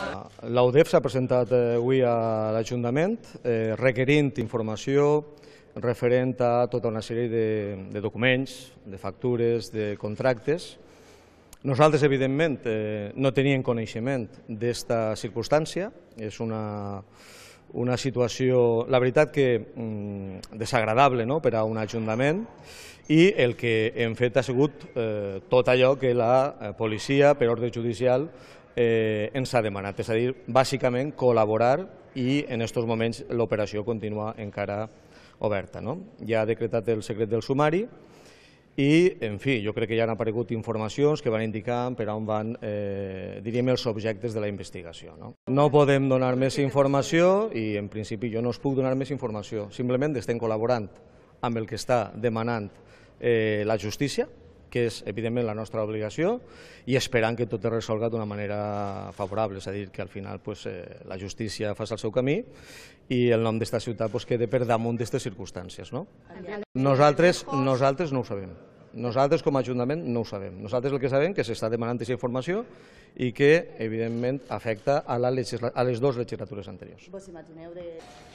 Eh, L'UDEF s'ha presentat eh, avui a l'Ajuntament eh, requerint informació referent a tota una sèrie de, documents, de factures, de contractes. Nosaltres, evidentment, no teníem coneixement d'esta circumstància. És una, una situació, la veritat que mm, desagradable no? per a un ajuntament i el que hem fet ha sigut eh, tot allò que la policia, per ordre judicial, eh, ens ha demanat, és a dir, bàsicament col·laborar i en aquests moments l'operació continua encara oberta. No? Ja ha decretat el secret del sumari i, en fi, jo crec que ja han aparegut informacions que van indicar per on van, eh, diríem, els objectes de la investigació. No? no podem donar més informació i, en principi, jo no us puc donar més informació. Simplement estem col·laborant amb el que està demanant eh, la justícia, que és evidentment la nostra obligació, i esperant que tot es resolga d'una manera favorable, és a dir, que al final pues, eh, la justícia fa el seu camí i el nom d'esta ciutat pues, quede per damunt d'aquestes circumstàncies. No? Nosaltres, nosaltres no ho sabem. Nosaltres com a Ajuntament no ho sabem. Nosaltres el que sabem que s'està demanant aquesta informació i que, evidentment, afecta a, la a les dues legislatures anteriors. Vos imagineu de...